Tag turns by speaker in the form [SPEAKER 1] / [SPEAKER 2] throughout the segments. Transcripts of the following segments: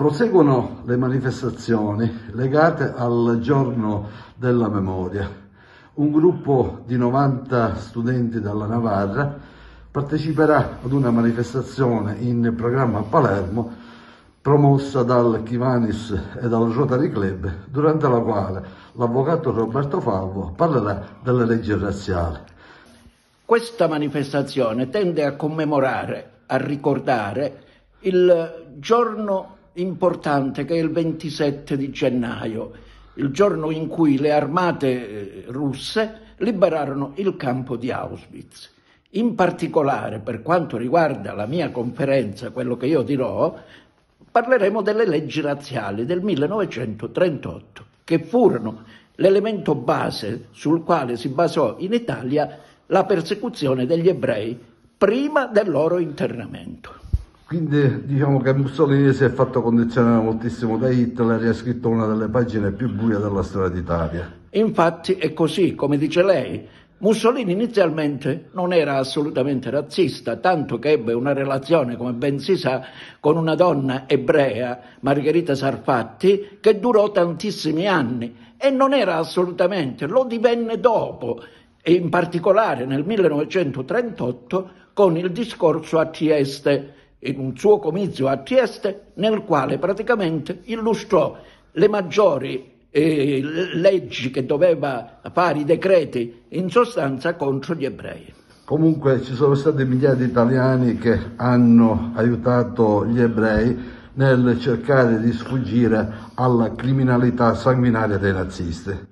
[SPEAKER 1] Proseguono le manifestazioni legate al giorno della memoria. Un gruppo di 90 studenti dalla Navarra parteciperà ad una manifestazione in programma a Palermo promossa dal Chivanis e dal Rotary Club, durante la quale l'avvocato
[SPEAKER 2] Roberto Falvo parlerà delle leggi razziali. Questa manifestazione tende a commemorare, a ricordare il giorno importante che è il 27 di gennaio, il giorno in cui le armate eh, russe liberarono il campo di Auschwitz. In particolare, per quanto riguarda la mia conferenza, quello che io dirò, parleremo delle leggi razziali del 1938, che furono l'elemento base sul quale si basò in Italia la persecuzione degli ebrei prima del loro internamento.
[SPEAKER 1] Quindi diciamo che Mussolini si è fatto condizionare moltissimo da Hitler e ha scritto una delle pagine più buie della storia d'Italia.
[SPEAKER 2] Infatti è così, come dice lei. Mussolini inizialmente non era assolutamente razzista, tanto che ebbe una relazione, come ben si sa, con una donna ebrea, Margherita Sarfatti, che durò tantissimi anni e non era assolutamente, lo divenne dopo, e in particolare nel 1938 con il discorso a Trieste in un suo comizio a Trieste nel quale praticamente illustrò le maggiori eh, leggi che doveva fare i decreti in sostanza contro gli ebrei.
[SPEAKER 1] Comunque ci sono stati migliaia di italiani che hanno aiutato gli ebrei nel
[SPEAKER 2] cercare di sfuggire alla criminalità sanguinaria dei nazisti.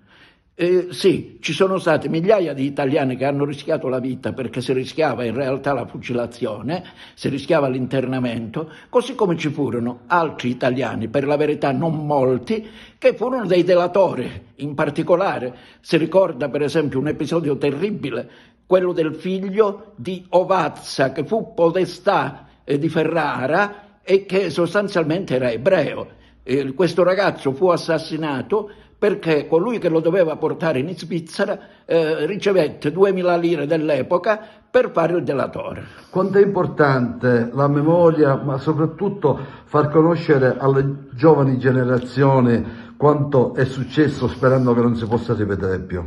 [SPEAKER 2] Eh, sì, ci sono state migliaia di italiani che hanno rischiato la vita perché si rischiava in realtà la fucilazione, si rischiava l'internamento, così come ci furono altri italiani, per la verità non molti, che furono dei delatori. In particolare si ricorda per esempio un episodio terribile, quello del figlio di Ovazza che fu podestà eh, di Ferrara e che sostanzialmente era ebreo. Eh, questo ragazzo fu assassinato perché colui che lo doveva portare in Svizzera eh, ricevette 2.000 lire dell'epoca per fare il delatore.
[SPEAKER 1] Quanto è importante la memoria, ma soprattutto far conoscere alle giovani generazioni quanto è successo sperando che non si possa ripetere
[SPEAKER 2] più.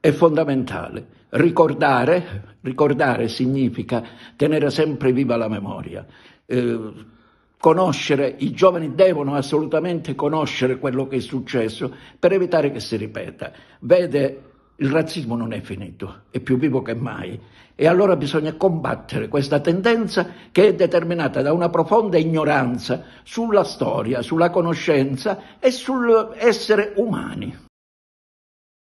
[SPEAKER 2] È fondamentale. Ricordare, ricordare significa tenere sempre viva la memoria. Eh, conoscere, i giovani devono assolutamente conoscere quello che è successo per evitare che si ripeta. Vede, il razzismo non è finito, è più vivo che mai. E allora bisogna combattere questa tendenza che è determinata da una profonda ignoranza sulla storia, sulla conoscenza e sull'essere umani.